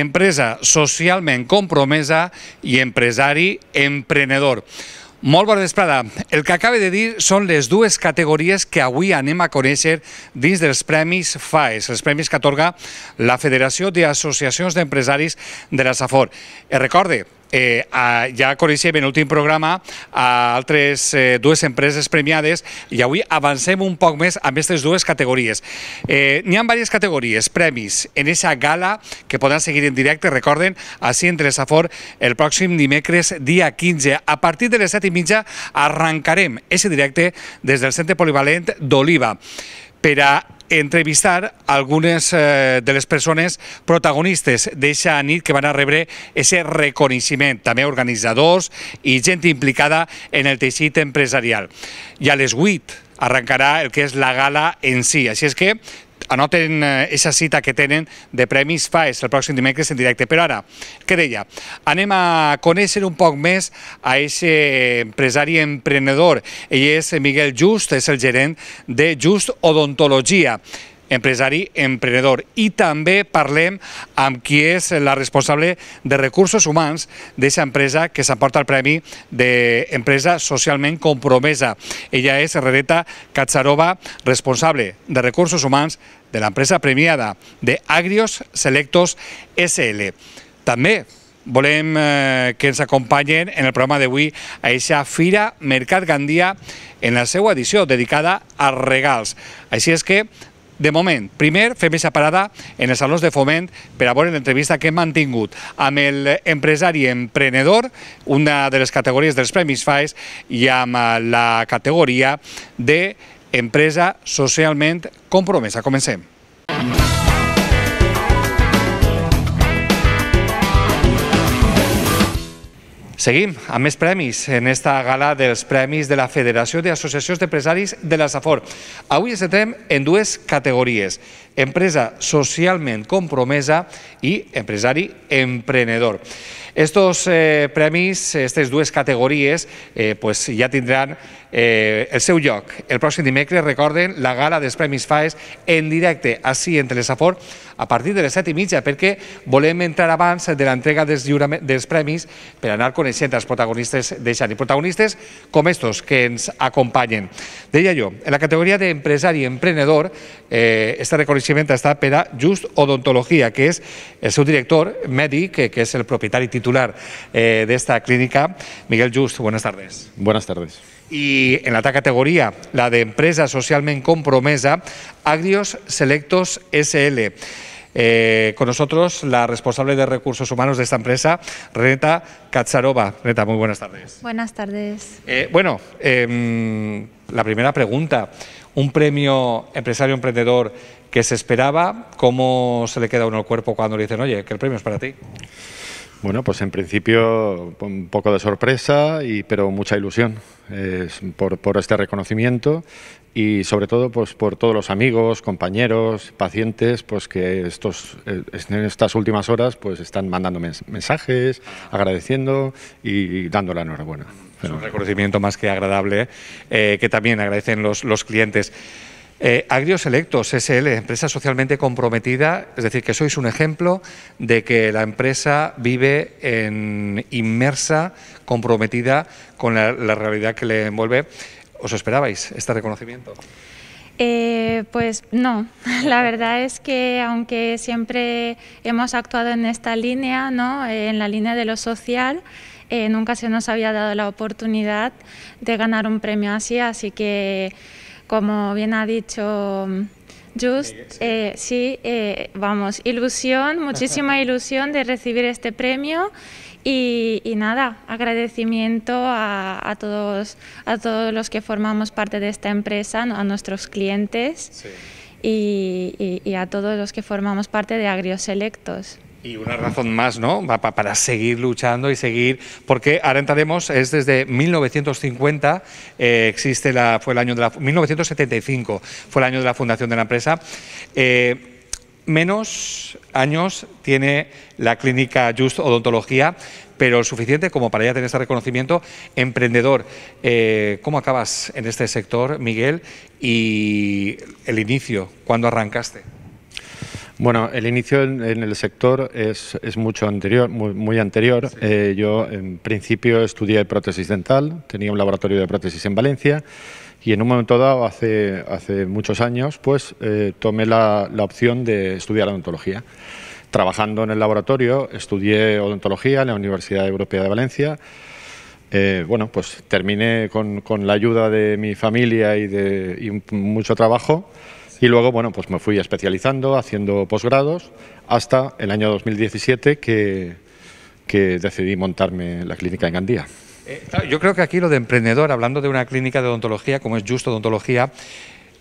empresa socialment compromesa i empresari emprenedor. Molt bona vesprada. El que acaba de dir són les dues categories que avui anem a conèixer dins dels Premis FAES, els premis que atorga la Federació d'Associacions d'Empresaris de la SAFOR. recorde, eh, a, ja coneixem en l'últim programa a altres eh, dues empreses premiades i avui avancem un poc més amb aquestes dues categories. Eh, N'hi ha diverses categories, premis, en aquesta gala que podran seguir en directe, recorden, a Centre Safor el pròxim dimecres, dia 15. A partir de les 7 i mitja arrencarem aquest directe des del Centre Polivalent d'Oliva per a entrevistar algunes eh, de les persones protagonistes d'eixa nit que van a rebre aquest reconeixement, també organitzadors i gent implicada en el teixit empresarial. I a les 8 arrencarà el que és la gala en si. Així és que anoten aquesta eh, cita que tenen de Premis FAES el pròxim dimecres en directe. Però ara, què deia? Anem a conèixer un poc més a aquest empresari emprenedor. Ell és Miguel Just, és el gerent de Just Odontologia empresari emprenedor. I també parlem amb qui és la responsable de recursos humans d'aquesta empresa que s'emporta el premi d'empresa socialment compromesa. Ella és Rereta Katsarova, responsable de recursos humans de l'empresa premiada de Agrios Selectos SL. També volem eh, que ens acompanyen en el programa d'avui a aquesta Fira Mercat Gandia en la seva edició dedicada als regals. Així és que de moment, primer fem aquesta parada en els salons de foment per a veure l'entrevista que hem mantingut amb l'empresari emprenedor, una de les categories dels Premis FAES, i amb eh, la categoria de empresa socialment compromesa. Comencem. Seguim amb més premis en esta gala dels Premis de la Federació d'Associacions d'Empresaris de la SAFOR. Avui ens centrem en dues categories, empresa socialment compromesa i empresari emprenedor. Estos eh, premis, aquestes dues categories, eh, pues ja tindran eh, el seu lloc. El pròxim dimecres, recorden, la gala dels Premis FAES en directe, així en Telesafor, a partir de les set i mitja, perquè volem entrar abans de l'entrega dels, dels premis per anar coneixent els protagonistes de Xani. Protagonistes com estos que ens acompanyen. Deia jo, en la categoria d'empresari i emprenedor, eh, este reconeixement està per a Just Odontologia, que és el seu director mèdic, que és el propietari titular titular eh, de esta clínica. Miguel Just, buenas tardes. Buenas tardes. Y en la otra categoría, la de empresa socialmente compromesa, Agrios Selectos SL. Eh, con nosotros la responsable de recursos humanos de esta empresa, Reneta Katsarova. Reneta, muy buenas tardes. Buenas tardes. Eh, bueno, em, la primera pregunta. Un premio empresario emprendedor que se esperaba, ¿cómo se le queda uno el cuerpo cuando le dicen, oye, que el premio es para ti? Bueno, pues en principio un poco de sorpresa, y, pero mucha ilusión por, este reconocimiento y sobre todo pues, por todos los amigos, compañeros, pacientes pues, que estos, eh, en estas últimas horas pues, están mandando mensajes, agradeciendo y dando la enhorabuena. Es un reconocimiento más que agradable eh, que también agradecen los, los clientes. Eh, Agrios Electos, SL, empresa socialmente comprometida, es decir, que sois un ejemplo de que la empresa vive en inmersa, comprometida con la, realidad que le envuelve. ¿Os esperabais este reconocimiento? Eh, pues no, la verdad es que aunque siempre hemos actuado en esta línea, eh, en la línea de lo social, nunca se nos había dado la oportunidad de ganar un premio así, así que como bien ha dicho mm, Just, eh, sí, eh, vamos, ilusión, muchísima ilusión de recibir este premio y, nada, agradecimiento a, todos, a todos los que formamos parte de esta empresa, a nuestros clientes y, a todos los que formamos parte de Agrioselectos. Selectos. Y una razón más, ¿no? Para seguir luchando y seguir, porque ahora entraremos, es desde 1950, eh, existe la, fue el año de la, 1975 fue el año de la fundación de la empresa. Eh, menos años tiene la clínica Just Odontología, pero suficiente como para ya tener ese reconocimiento. Emprendedor, eh, ¿cómo acabas en este sector, Miguel? Y el inicio, ¿cuándo arrancaste? Bueno, el inicio en, el sector es, mucho anterior, muy, anterior. Eh, yo en principio estudié prótesis dental, tenía un laboratorio de prótesis en Valencia y en un momento dado, hace, muchos años, pues eh, tomé la, opción de estudiar odontología trabajando en el laboratorio, estudié odontología en la Universidad Europea de Valencia. Eh, bueno, pues terminé con, la ayuda de mi familia y de y mucho trabajo y luego, bueno, pues me fui especializando, haciendo posgrados, hasta el año 2017 que, que decidí montarme la clínica en Gandía. Eh, yo creo que aquí lo de emprendedor, hablando de una clínica de odontología como es Justo Odontología,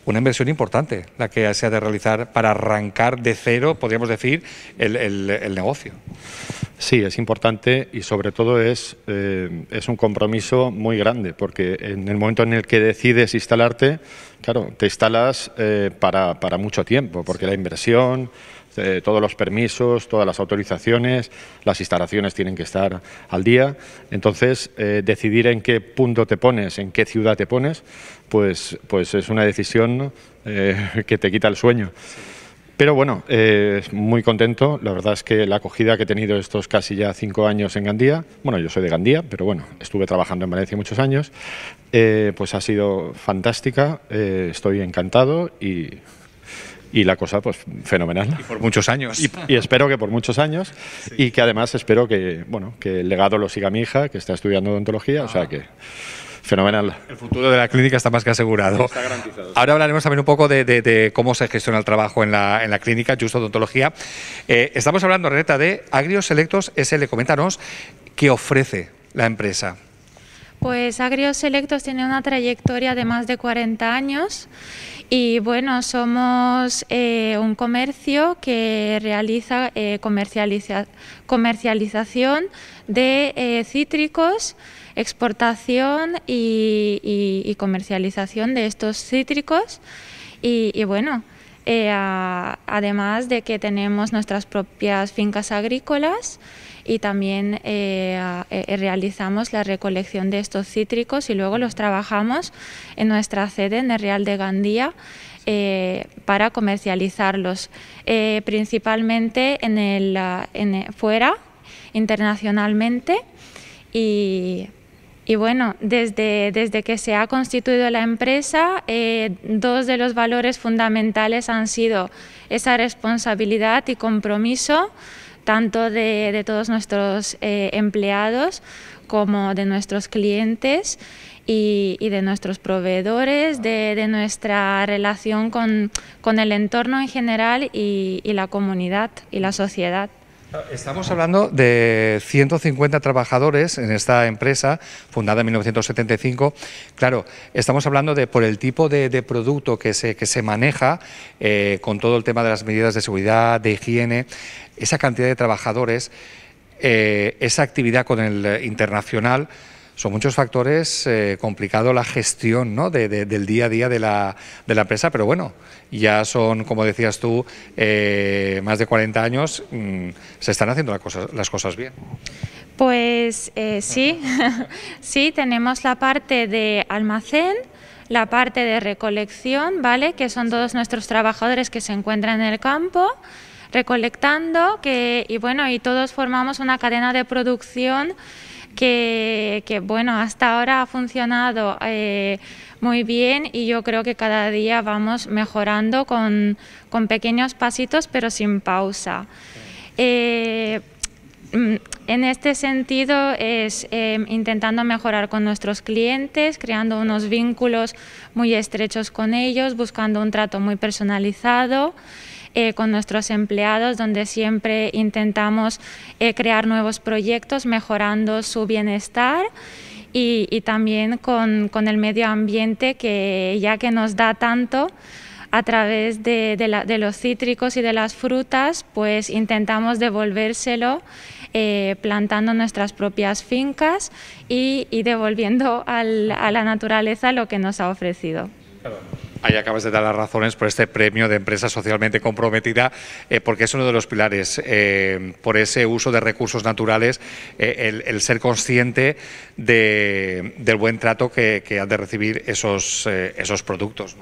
una inversión importante la que se ha de realizar para arrancar de cero, podríamos decir, el, negocio. Sí, es importante y sobre todo es, eh, es un compromiso muy grande, porque en el momento en el que decides instalarte, claro, te instalas eh, para, para, mucho tiempo, porque la inversión, eh, todos los permisos, todas las autorizaciones, las instalaciones tienen que estar al día. Entonces, eh, decidir en qué punto te pones, en qué ciudad te pones, pues, pues es una decisión eh, que te quita el sueño. Pero bueno, muy contento. La verdad es que la acogida que he tenido estos casi ya cinco años en Gandía, bueno, yo soy de Gandía, pero bueno, estuve trabajando en Valencia muchos años, pues ha sido fantástica. estoy encantado y y la cosa pues fenomenal. Y por muchos años. Y, espero que por muchos años y que además espero que, bueno, que el legado lo siga mi hija, que está estudiando odontología, o sea ah. que fenomenal. El futuro de la clínica está más que asegurado. Está garantizado. Ahora hablaremos también un poco de, cómo se gestiona el trabajo en la, en la clínica, Justo Odontología. Eh, estamos hablando, Renata, de Agrios Selectos SL. Coméntanos qué ofrece la empresa. Pues Agrios Selectos tiene una trayectoria de más de 40 años y bueno, somos eh, un comercio que realiza eh, comercialización de eh, cítricos, exportación y, comercialización de estos cítricos. Y, bueno, además de que tenemos nuestras propias fincas agrícolas y también eh, eh, realizamos la recolección de estos cítricos y luego los trabajamos en nuestra sede en el Real de Gandía. Eh, para comercializarlos, principalmente en el, fuera, internacionalmente, y bueno, desde, desde, que se ha constituido la empresa, dos de los valores fundamentales han sido esa responsabilidad y compromiso tanto de, todos nuestros eh, empleados como de nuestros clientes y, de nuestros proveedores, de, nuestra relación con, el entorno en general y la comunidad y la sociedad. Estamos hablando de 150 trabajadores en esta empresa, fundada en 1975. Claro, estamos hablando de por el tipo de, producto que se, maneja, eh, con todo el tema de las medidas de seguridad, de higiene, esa cantidad de trabajadores, eh, esa actividad con el internacional son muchos factores eh, complicado la gestión ¿no? del día a día de la, de la, empresa, pero bueno, ya son, como decías tú, eh, más de 40 años, mm, se están haciendo las cosas las cosas bien. Pues eh, sí, sí, tenemos la parte de almacén, la parte de recolección, ¿vale? Que son todos nuestros trabajadores que se encuentran en el campo recolectando que, y bueno, y todos formamos una cadena de producción que, bueno, hasta ahora ha funcionado eh, muy bien y yo creo que cada día vamos mejorando con, pequeños pasitos, pero sin pausa. Eh, mm, en este sentido es eh, intentando mejorar con nuestros clientes, creando unos vínculos muy estrechos con ellos, buscando un trato muy personalizado. Eh, con nuestros empleados, donde siempre intentamos eh, crear nuevos proyectos mejorando su bienestar. Y, también con, el medio ambiente que ya que nos da tanto a través de, los cítricos y de las frutas, pues intentamos devolvérselo eh, plantando nuestras propias fincas y, devolviendo a la naturaleza lo que nos ha ofrecido. Ahí acabas de dar las razones por este premio de empresa socialmente comprometida, eh, porque es uno de los pilares, eh, por ese uso de recursos naturales, eh, el, ser consciente del buen trato que, han de recibir esos, esos productos.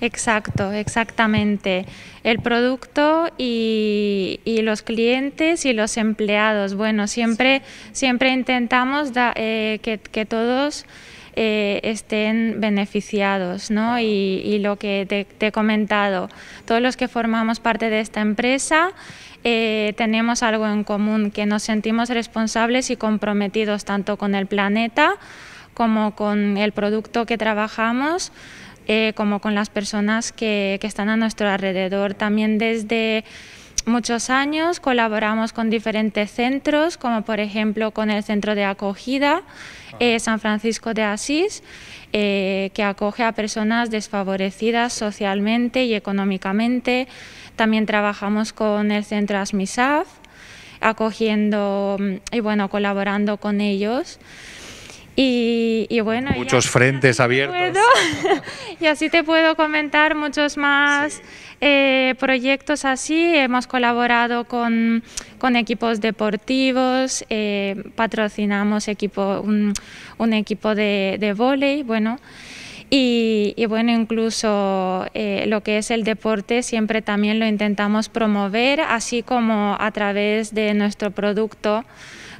Exacto, exactamente. El producto y, los clientes y los empleados. Bueno, siempre, siempre intentamos que todos... Eh, estén beneficiados. ¿no? Y, lo que te, he comentado, todos los que formamos parte de esta empresa eh, tenemos algo en común, que nos sentimos responsables y comprometidos tanto con el planeta como con el producto que trabajamos. Eh, como con las personas que, que están a nuestro alrededor. También desde muchos años, colaboramos con diferentes centros, como por ejemplo con el Centro de Acogida ah. eh, San Francisco de Asís, eh, que acoge a personas desfavorecidas socialmente y económicamente. También trabajamos con el Centro Asmisaf, acogiendo mm, y bueno, colaborando con ellos. Y, bueno. Muchos frentes abiertos. y así te puedo comentar muchos más eh, proyectos así. Hemos colaborado con, equipos deportivos, eh, patrocinamos equipo, un, equipo de, de bueno. Y, bueno, incluso eh, lo que es el deporte siempre también lo intentamos promover, así como a través de nuestro producto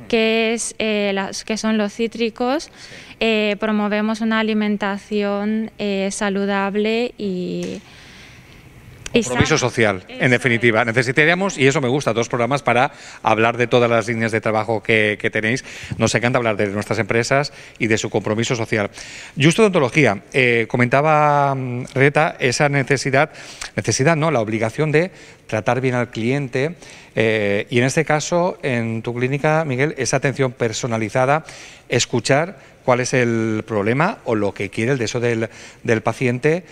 que, es, las, que son los cítricos, promovemos una alimentación saludable y compromiso social, en definitiva. Necesitaríamos, y eso me gusta, dos programas para hablar de todas las líneas de trabajo que, tenéis. Nos encanta hablar de nuestras empresas y de su compromiso social. Justo de ontología, eh, comentaba mm, Reta esa necesidad, necesidad no, la obligación de tratar bien al cliente eh, y en este caso, en tu clínica, Miguel, esa atención personalizada, escuchar cuál es el problema o lo que quiere el deseo del, del paciente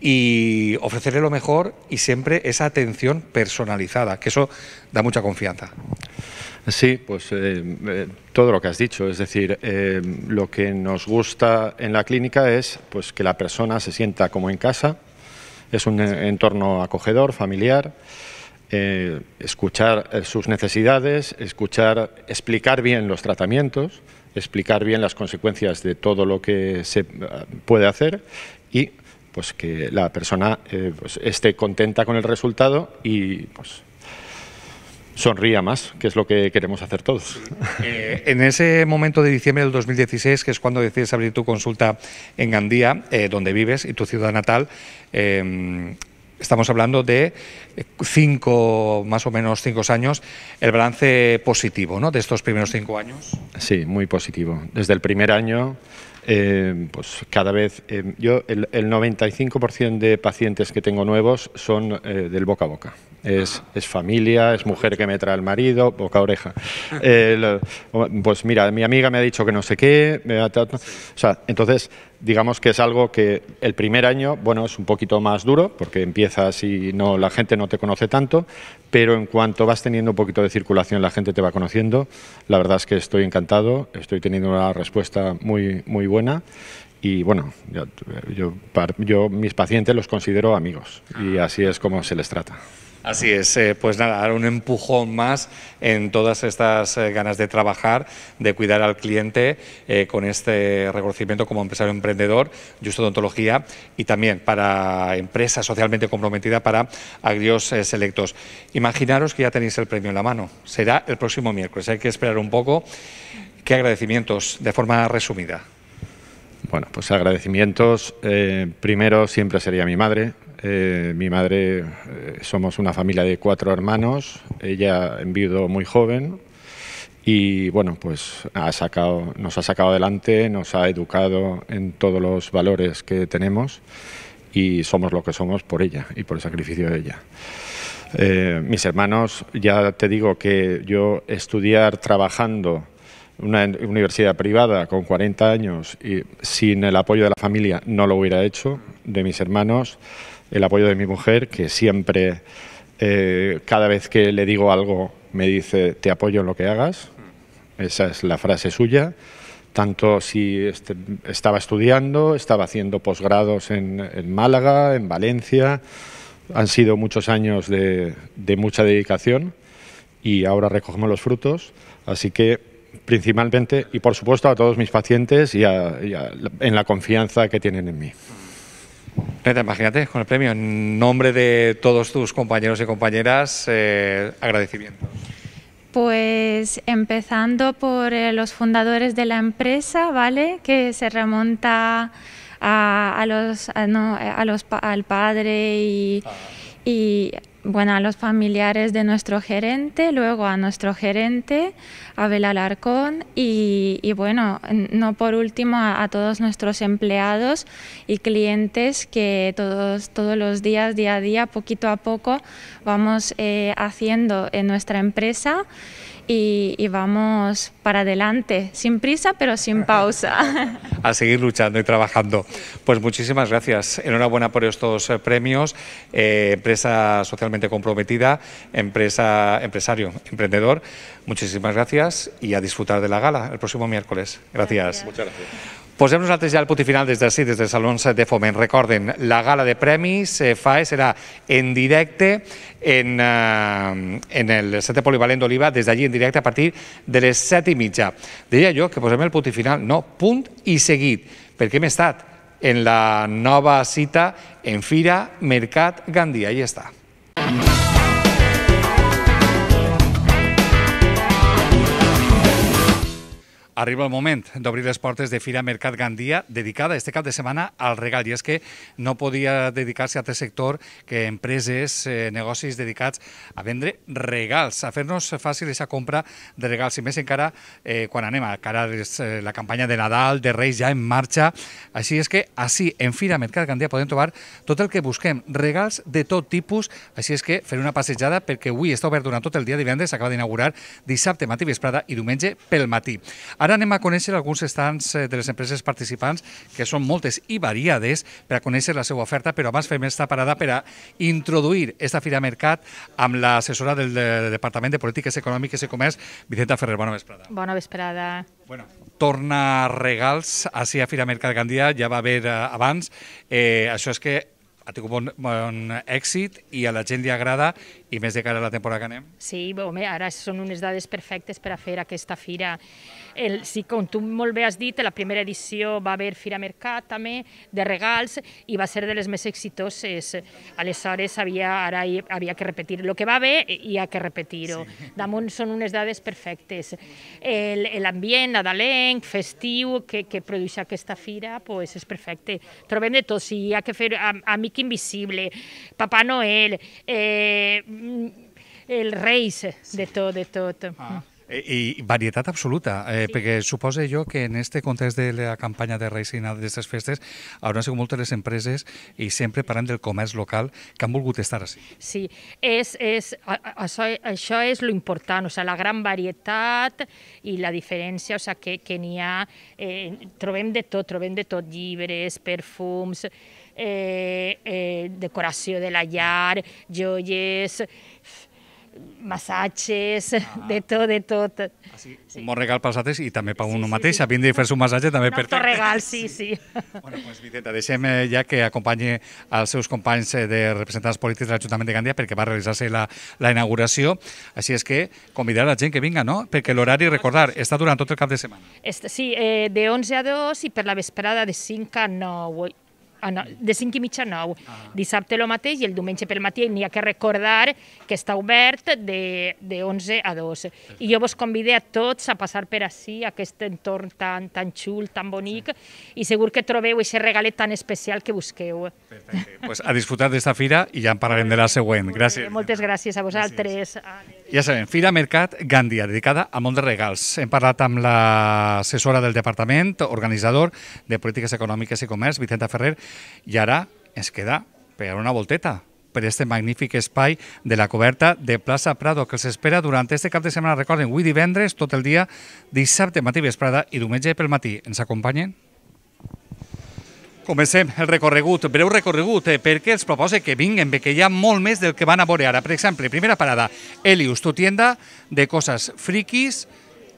y ofrecerle lo mejor y siempre esa atención personalizada, que eso da mucha confianza. Sí, pues eh, eh, todo lo que has dicho, es decir, eh, lo que nos gusta en la clínica es pues, que la persona se sienta como en casa, es un entorno acogedor, familiar, escuchar sus necesidades, escuchar, explicar bien los tratamientos, explicar bien las consecuencias de todo lo que se puede hacer y pues que la persona eh, pues, esté contenta con el resultado y pues sonría más, que es lo que queremos hacer todos. Eh, en ese momento de diciembre del 2016, que es cuando decides abrir tu consulta en Gandía, eh, donde vives y tu ciudad natal, em, estamos hablando de cinco, más o menos cinco años, el balance positivo ¿no? de estos primeros cinco años. Sí, muy positivo. Desde el primer año eh, pues cada vez, eh, yo el, 95% de pacientes que tengo nuevos son eh, del boca a boca. Es, familia, es mujer que me trae el marido, boca a oreja. pues mira, mi amiga me ha dicho que no sé qué. Me o sea, entonces digamos que es algo que el primer año, bueno, es un poquito más duro porque empiezas y no, la gente no te conoce tanto, pero en cuanto vas teniendo un poquito de circulación, la gente te va conociendo. La verdad es que estoy encantado, estoy teniendo una respuesta muy, muy buena y bueno, yo, yo mis pacientes los considero amigos y así es como se les trata. Así es, eh, pues nada, dar un empujón más en todas estas eh, ganas de trabajar, de cuidar al cliente eh, con este reconocimiento como empresario emprendedor, Justo Odontología y también para empresas socialmente comprometidas para agrios selectos. Imaginaros que ya tenéis el premio en la mano, será el próximo miércoles, hay que esperar un poco. ¿Qué agradecimientos de forma resumida? Bueno, pues agradecimientos. primero siempre sería mi madre, eh, mi madre, eh, somos una familia de cuatro hermanos, ella envió muy joven y bueno, pues ha sacado, nos ha sacado adelante, nos ha educado en todos los valores que tenemos y somos lo que somos por ella y por el sacrificio de ella. Eh, mis hermanos, ya te digo que yo estudiar trabajando en una universidad privada con 40 años y sin el apoyo de la familia no lo hubiera hecho de mis hermanos, el apoyo de mi mujer, que siempre, eh, cada vez que le digo algo, me dice, te apoyo en lo que hagas. Esa es la frase suya. Tanto si este, estaba estudiando, estaba haciendo posgrados en, Málaga, en Valencia. Han sido muchos años de, mucha dedicación y ahora recogemos los frutos. Así que principalmente y por supuesto a todos mis pacientes y, en la confianza que tienen en mí. Neta, imagínate, con el premio. En nombre de todos tus compañeros y compañeras, eh, agradecimiento. Pues empezando por eh, los fundadores de la empresa, ¿vale? Que se remonta a, los, al padre y, ah. y bueno, a los familiares de nuestro gerente, luego a nuestro gerente, Abel Alarcón, y y, bueno, no por último a, todos nuestros empleados y clientes que todos, todos los días, día a día, poquito a poco, vamos eh, haciendo en nuestra empresa. Y, vamos para adelante, sin prisa pero sin pausa. A seguir luchando y trabajando. Pues muchísimas gracias. Enhorabuena por estos eh, premios. Eh, empresa socialmente comprometida, empresa, empresario, emprendedor. Muchísimas gracias y a disfrutar de la gala el próximo algú miércoles. Gracias. Muchas gracias. Posem nosaltres ja el punt final des d'ací, des dels Salons de Foment. Recorden, la gala de premis FAE serà en directe en, eh, en el Centre Polivalent d'Oliva, des d'allí en directe a partir de les set i mitja. Deia jo que posem el punt final, no, punt i seguit, perquè hem estat en la nova cita en Fira Mercat Gandia. Ahí està. Mm -hmm. arriba el moment d'obrir les portes de Fira Mercat Gandia dedicada este cap de setmana al regal. I és que no podia dedicar-se a altre sector que empreses, eh, negocis dedicats a vendre regals, a fer-nos fàcil aquesta compra de regals. I més encara eh, quan anem a cara és, eh, la campanya de Nadal, de Reis ja en marxa. Així és que així, en Fira Mercat Gandia podem trobar tot el que busquem, regals de tot tipus. Així és que fer una passejada perquè avui està obert durant tot el dia divendres, s'acaba d'inaugurar dissabte matí vesprada i diumenge pel matí. Ara Ara anem a conèixer alguns estants eh, de les empreses participants, que són moltes i variades, per a conèixer la seva oferta, però abans fem esta parada per a introduir esta Fira Mercat amb l'assessora del Departament de Polítiques Econòmiques i Comerç, Vicenta Ferrer. Bona vesprada. Bona vesprada. Bueno, torna regals, així a Fira Mercat Gandia, ja va haver eh, abans. Eh, això és que ha tingut bon, bon èxit i a la gent li agrada i més de cara a la temporada que anem. Sí, home, ara són unes dades perfectes per a fer aquesta fira. El, sí, com tu molt bé has dit, la primera edició va haver Fira Mercat també, de regals, i va ser de les més exitoses. Aleshores havia, ara hi, havia que repetir el que va bé i ha que repetir-ho. Sí. Damunt són unes dades perfectes. L'ambient nadalenc, festiu, que, que produeix aquesta fira, pues, és perfecte. Trobem de tot, si hi ha que fer a, a mi Chic Invisibile, Papà Noel, eh, il mm, Reis, sì. detto, detto. Ah. Eh, I varietat absoluta, eh, sí. perquè suposa jo que en este context de la campanya de Raïsina d'aquestes festes hauran sigut moltes les empreses i sempre parlant del comerç local que han volgut estar així. Sí, és, és, a, això, això és lo important, o sea, la gran varietat i la diferència o sea, que, que n'hi ha, eh, trobem de tot, trobem de tot, llibres, perfums, eh, eh, decoració de la llar, joies, massatges, ah. de tot, de tot. Ah, sí. sí. Un bon regal pels altres i també per sí, un sí, mateix, sí. vindre i fer-se un massatge també per... Un regal, sí, sí. sí. Bueno, pues, Vicenta, deixem eh, ja que acompanyi els seus companys eh, de representants polítics de l'Ajuntament de Gandia perquè va realitzar-se la, la inauguració, així és que convidar a la gent que vinga, no? Perquè l'horari, recordar, està durant tot el cap de setmana. Este, sí, eh, de 11 a 2 i per la vesprada de 5 a 9 a no, de 5 i mitja a 9. Ah. Dissabte el mateix i el diumenge pel matí n'hi ha que recordar que està obert de, de 11 a 2. I jo vos convide a tots a passar per ací, aquest entorn tan, tan xul, tan bonic, sí. i segur que trobeu aquest regalet tan especial que busqueu. Perfecte. Pues a disfrutar d'esta fira i ja en parlarem de la següent. Gràcies. Moltes gràcies a vosaltres. Gràcies. Ja sabem, Fira Mercat Gandia, dedicada al món de regals. Hem parlat amb l'assessora del departament, organitzador de polítiques econòmiques i comerç, Vicenta Ferrer, i ara ens queda per una volteta per este magnífic espai de la coberta de Plaça Prado, que els espera durant este cap de setmana, recorden, avui divendres, tot el dia, dissabte matí vesprada i diumenge pel matí. Ens acompanyen? Comencem el recorregut, breu recorregut, eh, perquè els proposa que vinguin, perquè hi ha molt més del que van a veure ara. Per exemple, primera parada, Elius, tu tienda de coses frikis,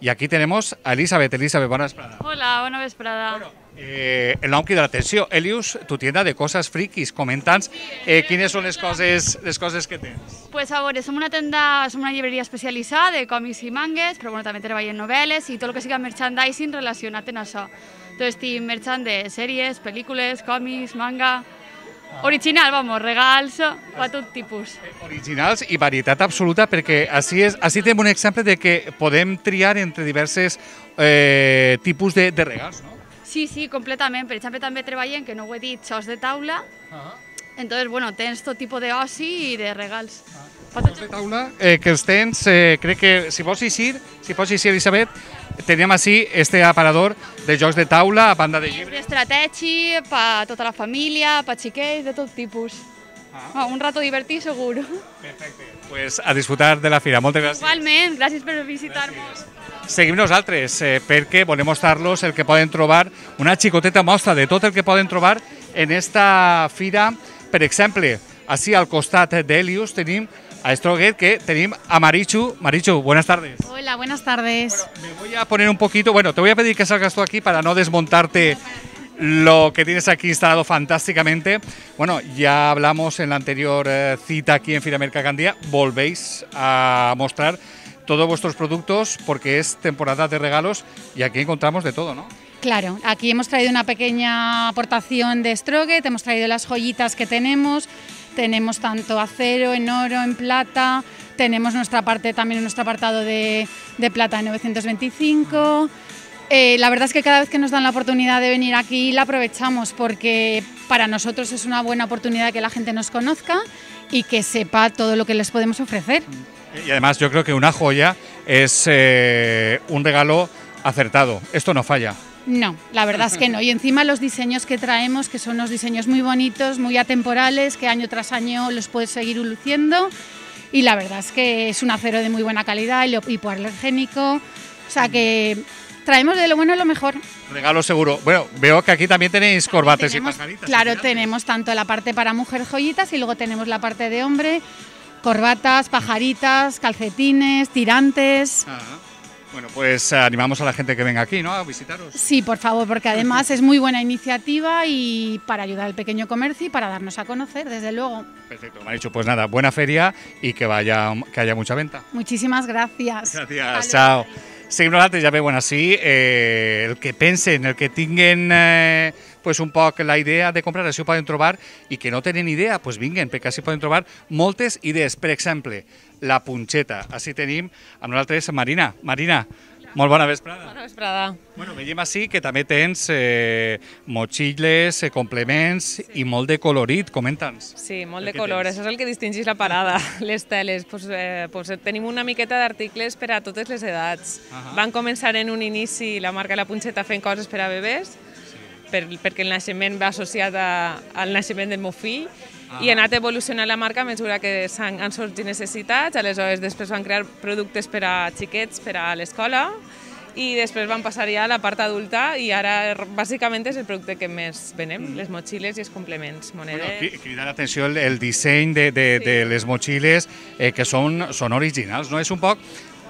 i aquí tenem a Elisabet, Elisabet, buenas vesprada. Hola, bona vesprada. Bueno, eh, el nom crida l'atenció. Elius, tu tienda de coses friquis. Comenta'ns eh, eh, quines són les coses, les coses que tens. Pues a veure, som una tenda, som una llibreria especialitzada de còmics i mangues, però bueno, també treballem novel·les i tot el que siga merchandising relacionat amb això. Entonces estoy merchant de series, películas, còmics, manga... Original, vamos, regals, per tot tipus. Originals i varietat absoluta, perquè així, és, així tenim un exemple de que podem triar entre diverses eh, tipus de, de regals, no? Sí, sí, completament. Per exemple, també treballem, que no ho he dit, de taula. Ah. Entonces, bueno, tens tipo tipus d'oci i de regals. Ah. Xos de taula, eh, que els tens, eh, crec que si vols eixir, si pots eixir, Elisabet, teníem així este aparador de jocs de taula a banda de llibres. Estratègia, per tota la família, per xiquets, de tot tipus. Ah. Un rato divertit, segur. Perfecte. Pues a disfrutar de la fira. Moltes gràcies. Igualment, gràcies per visitar-nos. Seguim nosaltres, eh, perquè volem mostrar-los el que poden trobar, una xicoteta mostra de tot el que poden trobar en esta fira. Per exemple, així al costat d'Helios tenim a Stroget, que tenemos a Marichu. Marichu, buenas tardes. Hola, buenas tardes. me voy a poner un poquito, bueno, te voy a pedir que salgas tú aquí para no desmontarte lo que tienes aquí instalado fantásticamente. Bueno, ya hablamos en la anterior eh, cita aquí en Finamérica Candía, volvéis a mostrar todos vuestros productos porque es temporada de regalos y aquí encontramos de todo, ¿no? Claro, aquí hemos traído una pequeña aportación de Stroget, hemos traído las joyitas que tenemos, tenemos tanto acero, en oro, en plata, tenemos nuestra parte también nuestro apartado de, de plata 925. Eh, la verdad es que cada vez que nos dan la oportunidad de venir aquí la aprovechamos porque para nosotros es una buena oportunidad que la gente nos conozca y que sepa todo lo que les podemos ofrecer. Eh, y además yo creo que una joya es eh, un regalo acertado. Esto no falla. No, la verdad es que no. Y encima los diseños que traemos, que son unos diseños muy bonitos, muy atemporales, que año tras año los puedes seguir luciendo. Y la verdad es que es un acero de muy buena calidad, y hipoalergénico. O sea que traemos de lo bueno a lo mejor. Regalo seguro. Bueno, veo que aquí también tenéis corbates y pajaritas. Claro, tenemos tanto la parte para mujer joyitas y luego tenemos la parte de hombre corbatas, pajaritas, calcetines, tirantes. Ah. Bueno, pues animamos a la gente que venga aquí, ¿no? A visitaros. Sí, por favor, porque además es muy buena iniciativa y para ayudar al pequeño comercio y para darnos a conocer, desde luego. Perfecto, me ha dicho, pues nada, buena feria y que vaya, que haya mucha venta. Muchísimas gracias. Gracias, chao. Seguimos adelante, ya veo, bueno, eh, el que pensen, el que tinguen eh, pues un poco la idea de comprar, así pueden trobar, y que no tienen idea, pues vinguen, porque así pueden trobar moltes ideas, por ejemplo, La Punxeta. Així tenim amb nosaltres Marina. Marina, molt bona vesprada. Bona vesprada. Bueno, veiem així que també tens eh, motxilles, eh, complements sí. i molt de colorit, comenta'ns. Sí, molt de color, tens. això és el que distingeix la parada, les teles. Pues, eh, pues, eh, tenim una miqueta d'articles per a totes les edats. Uh -huh. Van començar en un inici la marca La Punxeta fent coses per a bebès, sí. per, perquè el naixement va associat a, al naixement del meu fill, ah. i ha anat evolucionant la marca a mesura que han, han sortit necessitats, aleshores després van crear productes per a xiquets, per a l'escola, i després van passar ja a la part adulta i ara bàsicament és el producte que més venem, mm. les motxilles i els complements, monedes... Bueno, crida l'atenció el, el disseny de, de, sí. de les motxilles, eh, que són, són originals, no? És un poc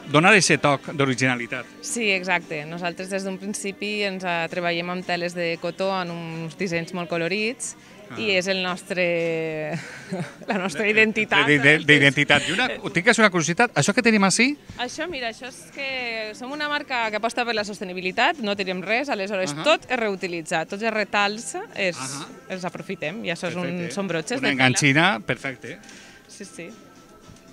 donar aquest toc d'originalitat. Sí, exacte. Nosaltres des d'un principi ens eh, treballem amb teles de cotó en uns dissenys molt colorits ah. i és el nostre, la nostra eh, eh, identitat. D'identitat. Tinc que ser una curiositat, això que tenim així? Això, mira, això és que som una marca que aposta per la sostenibilitat, no tenim res, aleshores uh -huh. tot és reutilitzat, tots els retals és, uh -huh. els aprofitem i això és un, són brotxes. Una enganxina, perfecte. Sí, sí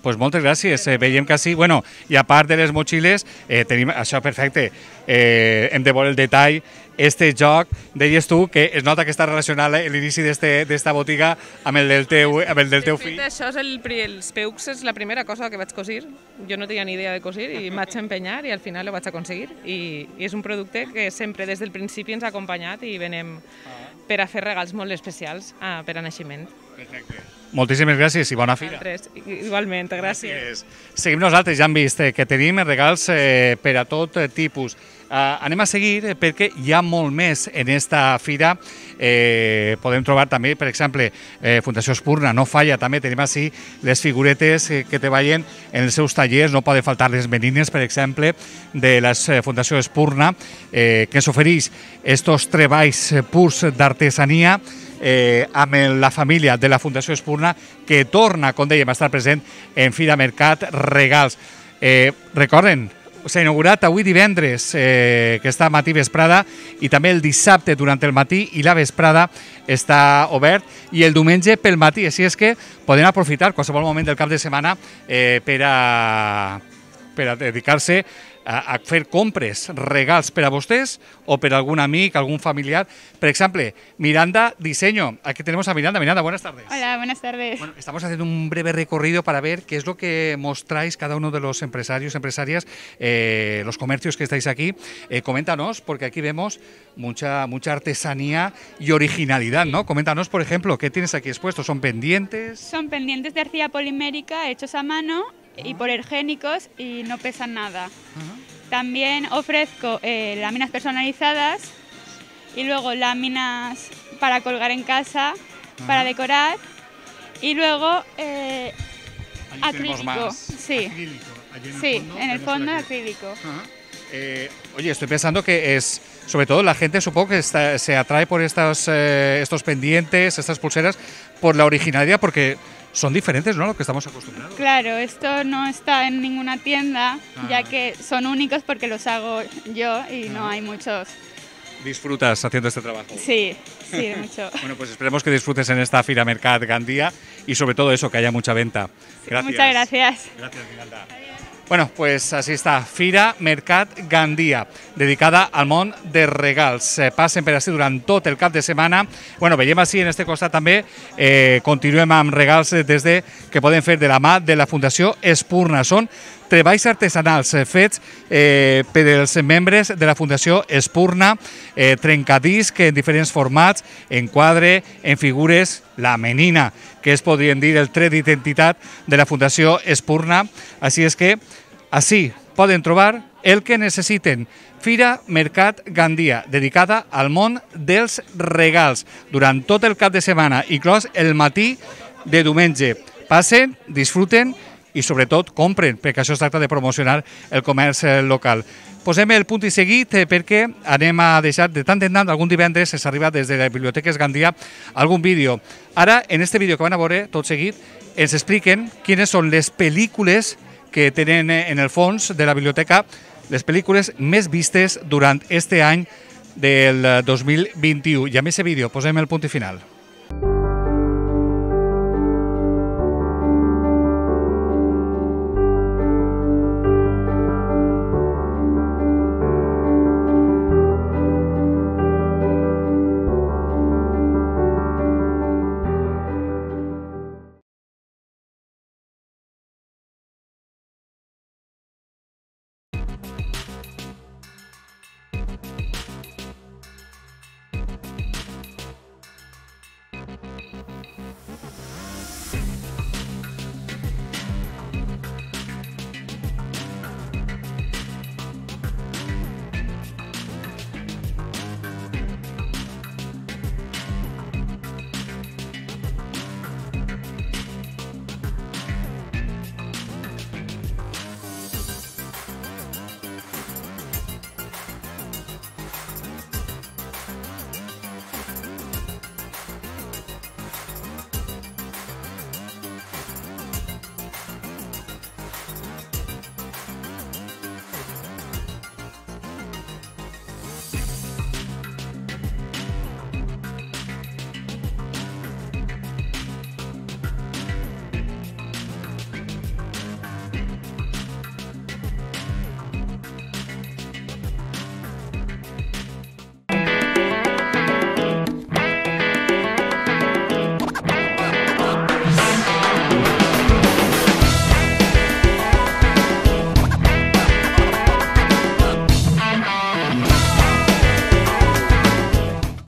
pues moltes gràcies. Eh, veiem que sí. Bueno, I a part de les motxilles, eh, tenim això perfecte. Eh, hem de veure el detall este joc, deies tu que es nota que està relacionat eh, l'inici d'esta botiga amb el del teu, amb el del teu fill. De això és el, els peucs és la primera cosa que vaig cosir. Jo no tenia ni idea de cosir i vaig empenyar i al final ho vaig aconseguir. I, i és un producte que sempre des del principi ens ha acompanyat i venem ah. per a fer regals molt especials a, ah, per a naixement. Perfecte. Moltíssimes gràcies i bona fira. Altres. Igualment, gràcies. gràcies. Seguim nosaltres, ja han vist eh, que tenim regals eh, per a tot tipus. Eh, anem a seguir eh, perquè hi ha molt més en esta fira. Eh, podem trobar també, per exemple, eh, Fundació Espurna, no falla, també tenim així les figuretes eh, que te treballen en els seus tallers, no poden faltar les menines, per exemple, de la Fundació Espurna, eh, que ens ofereix estos treballs purs d'artesania eh, amb la família de la Fundació Espurna, que torna, com dèiem, a estar present en Fira Mercat Regals. Eh, recorden, s'ha inaugurat avui divendres, eh, que està matí vesprada, i també el dissabte durant el matí i la vesprada està obert, i el diumenge pel matí, així és que podem aprofitar qualsevol moment del cap de setmana eh, per a, per a dedicar-se a, hacer compras, compres, regals per o para algún amigo, algún familiar. Por ejemplo, Miranda Diseño. Aquí tenemos a Miranda. Miranda, buenas tardes. Hola, buenas tardes. estamos haciendo un breve recorrido para ver qué es lo que mostráis cada uno de los empresarios, empresarias, eh, los comercios que estáis aquí. Eh, coméntanos, porque aquí vemos mucha, mucha artesanía y originalidad, ¿no? Coméntanos, por ejemplo, qué tienes aquí expuesto. ¿Son pendientes? Son pendientes de arcilla polimérica hechos a mano y por ah. ergénicos y no pesan nada. También ofrezco eh, láminas personalizadas y luego láminas para colgar en casa, para decorar y luego eh, acrílico. Sí. en el fondo, en acrílico. Eh, oye, estoy pensando que es, sobre todo la gente supongo que se atrae por estos pendientes, estas pulseras, por la originalidad, porque son diferentes ¿no? a lo que estamos acostumbrados. Claro, esto no está en ninguna tienda, ah. ya que son únicos porque los hago yo y no ah. hay muchos. ¿Disfrutas haciendo este trabajo? Sí, sí, mucho. bueno, pues esperemos que disfrutes en esta Fira Mercat Gandía y sobre todo eso, que haya mucha venta. Gracias. muchas gracias. Gracias, Miranda. Bueno, pues así està, Fira Mercat Gandia, dedicada al món de regals. Eh, passen per així durant tot el cap de setmana. Bueno, veiem així, en este costat també, eh, continuem amb regals eh, des de, que poden fer de la mà de la Fundació Espurna. Són treballs artesanals eh, fets eh, per els membres de la Fundació Espurna, eh, trencadisc en diferents formats, en quadre, en figures, la menina, que es podrien dir el tret d'identitat de la Fundació Espurna. Així és que així poden trobar el que necessiten. Fira Mercat Gandia, dedicada al món dels regals, durant tot el cap de setmana, i clos el matí de diumenge. Passen, disfruten i sobretot compren, perquè això es tracta de promocionar el comerç eh, local. Posem el punt i seguit eh, perquè anem a deixar de tant en tant, algun divendres s'ha arribat des de la Biblioteca Gandia algun vídeo. Ara, en este vídeo que van a veure, tot seguit, ens expliquen quines són les pel·lícules que que tenen eh, en el fons de la biblioteca les pel·lícules més vistes durant este any del 2021. Eh, I amb el vídeo posem el punt final.